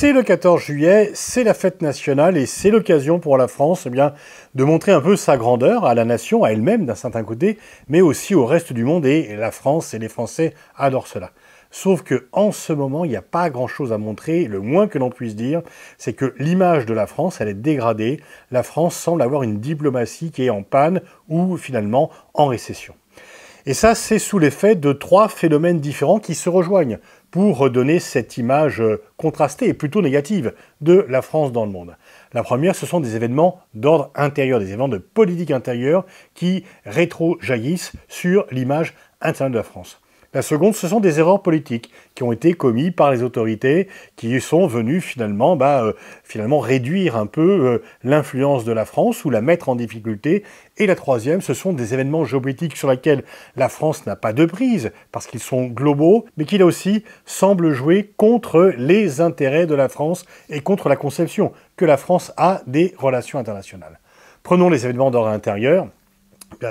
C'est le 14 juillet, c'est la fête nationale et c'est l'occasion pour la France eh bien, de montrer un peu sa grandeur à la nation, à elle-même d'un certain côté, mais aussi au reste du monde et la France et les Français adorent cela. Sauf que en ce moment, il n'y a pas grand-chose à montrer. Le moins que l'on puisse dire, c'est que l'image de la France, elle est dégradée. La France semble avoir une diplomatie qui est en panne ou finalement en récession. Et ça, c'est sous l'effet de trois phénomènes différents qui se rejoignent pour redonner cette image euh, contrastée et plutôt négative de la France dans le monde. La première, ce sont des événements d'ordre intérieur, des événements de politique intérieure qui rétrojaillissent sur l'image intérieure de la France. La seconde, ce sont des erreurs politiques qui ont été commises par les autorités qui sont venues finalement, bah, euh, finalement réduire un peu euh, l'influence de la France ou la mettre en difficulté. Et la troisième, ce sont des événements géopolitiques sur lesquels la France n'a pas de prise parce qu'ils sont globaux, mais qui là aussi semblent jouer contre les intérêts de la France et contre la conception que la France a des relations internationales. Prenons les événements d'ordre intérieur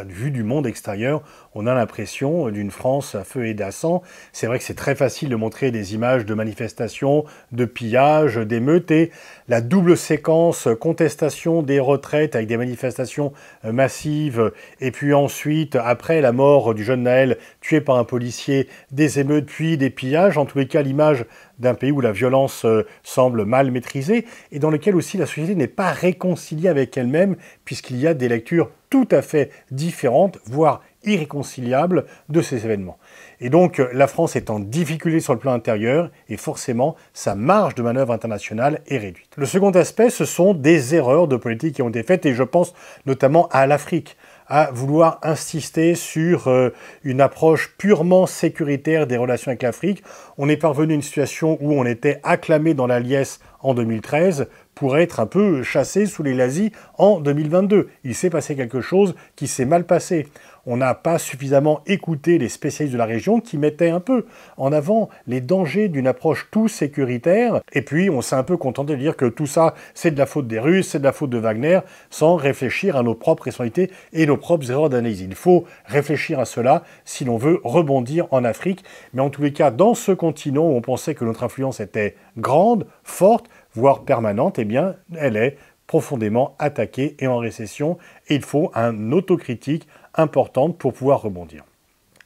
vu du monde extérieur, on a l'impression euh, d'une France à feu et sang. C'est vrai que c'est très facile de montrer des images de manifestations, de pillages, d'émeutes et la double séquence euh, contestation des retraites avec des manifestations euh, massives et puis ensuite, après la mort du jeune Naël tué par un policier, des émeutes puis des pillages. En tous les cas, l'image d'un pays où la violence euh, semble mal maîtrisée et dans lequel aussi la société n'est pas réconciliée avec elle-même puisqu'il y a des lectures tout à fait différentes, voire irréconciliables de ces événements. Et donc euh, la France est en difficulté sur le plan intérieur et forcément sa marge de manœuvre internationale est réduite. Le second aspect, ce sont des erreurs de politique qui ont été faites et je pense notamment à l'Afrique à vouloir insister sur euh, une approche purement sécuritaire des relations avec l'Afrique. On est parvenu à une situation où on était acclamé dans la liesse en 2013 pour être un peu chassé sous les lazis en 2022. Il s'est passé quelque chose qui s'est mal passé on n'a pas suffisamment écouté les spécialistes de la région qui mettaient un peu en avant les dangers d'une approche tout sécuritaire, et puis on s'est un peu contenté de dire que tout ça, c'est de la faute des Russes, c'est de la faute de Wagner, sans réfléchir à nos propres responsabilités et nos propres erreurs d'analyse. Il faut réfléchir à cela si l'on veut rebondir en Afrique, mais en tous les cas, dans ce continent où on pensait que notre influence était grande, forte, voire permanente, eh bien, elle est profondément attaquée et en récession, et il faut un autocritique, importante pour pouvoir rebondir.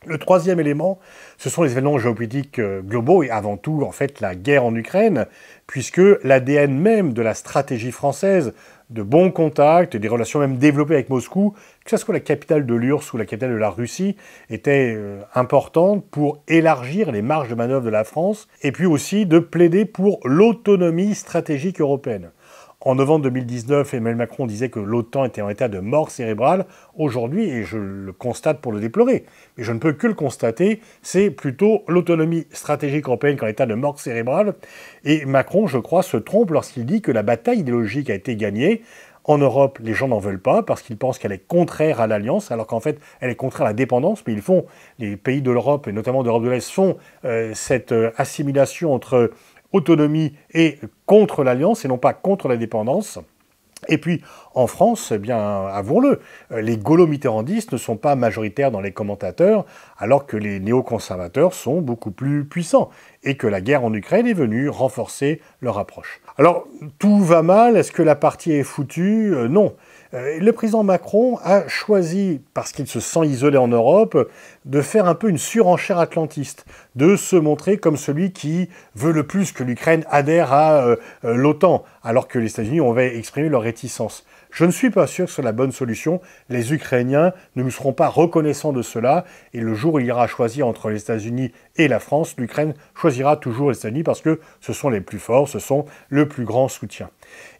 Le troisième élément, ce sont les événements géopolitiques euh, globaux et avant tout en fait la guerre en Ukraine, puisque l'ADN même de la stratégie française de bons contacts, des relations même développées avec Moscou, que ce soit la capitale de l'URSS ou la capitale de la Russie, était euh, importante pour élargir les marges de manœuvre de la France et puis aussi de plaider pour l'autonomie stratégique européenne. En novembre 2019, Emmanuel Macron disait que l'OTAN était en état de mort cérébrale. Aujourd'hui, et je le constate pour le déplorer, mais je ne peux que le constater, c'est plutôt l'autonomie stratégique européenne qu'en état de mort cérébrale. Et Macron, je crois, se trompe lorsqu'il dit que la bataille idéologique a été gagnée. En Europe, les gens n'en veulent pas parce qu'ils pensent qu'elle est contraire à l'alliance, alors qu'en fait, elle est contraire à la dépendance. Mais ils font, les pays de l'Europe et notamment d'Europe de l'Est font euh, cette euh, assimilation entre autonomie et contre l'alliance et non pas contre la dépendance. Et puis, en France, eh bien, avouons-le, euh, les gaulo-mitterrandistes ne sont pas majoritaires dans les commentateurs, alors que les néoconservateurs sont beaucoup plus puissants, et que la guerre en Ukraine est venue renforcer leur approche. Alors, tout va mal, est-ce que la partie est foutue euh, Non. Euh, le président Macron a choisi, parce qu'il se sent isolé en Europe, de faire un peu une surenchère atlantiste, de se montrer comme celui qui veut le plus que l'Ukraine adhère à euh, euh, l'OTAN, alors que les États-Unis ont exprimé leur réticence. Je ne suis pas sûr que ce soit la bonne solution. Les Ukrainiens ne nous seront pas reconnaissants de cela, et le jour où il ira choisir entre les États-Unis et la France, l'Ukraine choisira toujours les États-Unis parce que ce sont les plus forts, ce sont le plus grand soutien.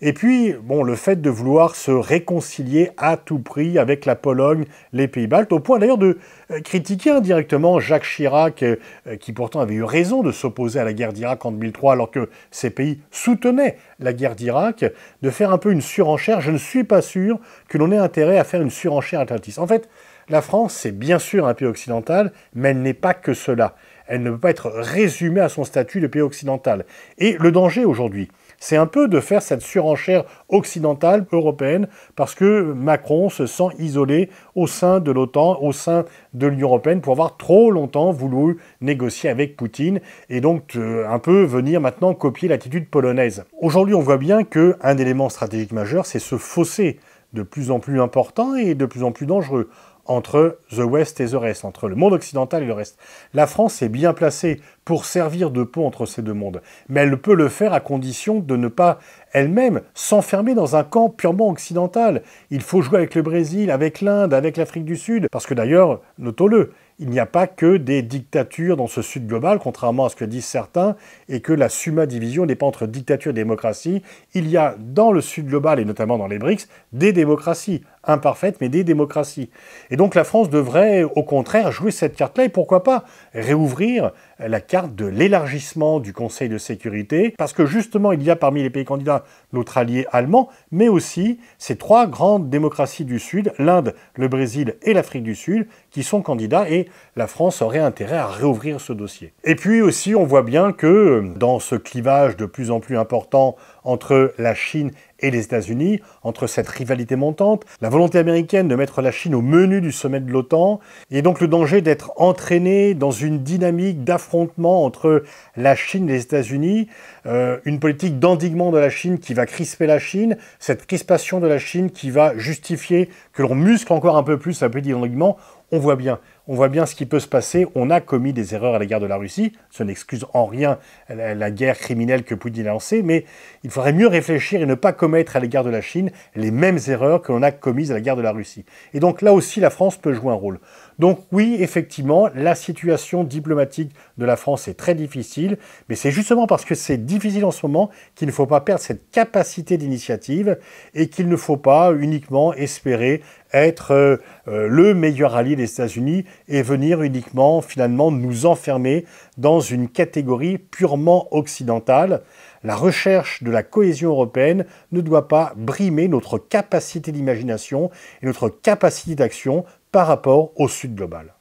Et puis, bon, le fait de vouloir se réconcilier à tout prix avec la Pologne, les pays baltes, au point d'ailleurs de euh, critiquer indirectement Jacques Chirac, euh, euh, qui pourtant avait eu raison de s'opposer à la guerre d'Irak en 2003, alors que ces pays soutenaient la guerre d'Irak, de faire un peu une surenchère. Je ne suis pas sûr que l'on ait intérêt à faire une surenchère atlantiste. En fait, la France, c'est bien sûr un pays occidental, mais elle n'est pas que cela. Elle ne peut pas être résumée à son statut de pays occidental. Et le danger aujourd'hui, c'est un peu de faire cette surenchère occidentale, européenne, parce que Macron se sent isolé au sein de l'OTAN, au sein de l'Union européenne, pour avoir trop longtemps voulu négocier avec Poutine, et donc euh, un peu venir maintenant copier l'attitude polonaise. Aujourd'hui, on voit bien qu'un élément stratégique majeur, c'est ce fossé de plus en plus important et de plus en plus dangereux entre The West et The Rest, entre le monde occidental et le reste. La France est bien placée pour servir de pont entre ces deux mondes, mais elle peut le faire à condition de ne pas elle-même s'enfermer dans un camp purement occidental. Il faut jouer avec le Brésil, avec l'Inde, avec l'Afrique du Sud, parce que d'ailleurs, notons-le, il n'y a pas que des dictatures dans ce sud global, contrairement à ce que disent certains, et que la summa division n'est pas entre dictature et démocratie. Il y a dans le sud global, et notamment dans les BRICS, des démocraties, imparfaites, mais des démocraties. Et donc la France devrait, au contraire, jouer cette carte-là, et pourquoi pas réouvrir la carte de l'élargissement du Conseil de sécurité, parce que justement, il y a parmi les pays candidats notre allié allemand, mais aussi ces trois grandes démocraties du Sud, l'Inde, le Brésil et l'Afrique du Sud, qui sont candidats, et la France aurait intérêt à réouvrir ce dossier. Et puis aussi, on voit bien que euh, dans ce clivage de plus en plus important entre la Chine et les États-Unis, entre cette rivalité montante, la volonté américaine de mettre la Chine au menu du sommet de l'OTAN, et donc le danger d'être entraîné dans une dynamique d'affrontement entre la Chine et les États-Unis, euh, une politique d'endiguement de la Chine qui va crisper la Chine, cette crispation de la Chine qui va justifier que l'on muscle encore un peu plus la politique d'endiguement, on voit bien on voit bien ce qui peut se passer. On a commis des erreurs à l'égard de la Russie. Ce n'excuse en rien la, guerre criminelle que Poutine a lancée, mais il faudrait mieux réfléchir et ne pas commettre à l'égard de la Chine les mêmes erreurs que l'on a commises à la guerre de la Russie. Et donc là aussi, la France peut jouer un rôle. Donc oui, effectivement, la situation diplomatique de la France est très difficile, mais c'est justement parce que c'est difficile en ce moment qu'il ne faut pas perdre cette capacité d'initiative et qu'il ne faut pas uniquement espérer être euh, euh, le meilleur allié des États-Unis et venir uniquement finalement nous enfermer dans une catégorie purement occidentale. La recherche de la cohésion européenne ne doit pas brimer notre capacité d'imagination et notre capacité d'action par rapport au Sud global.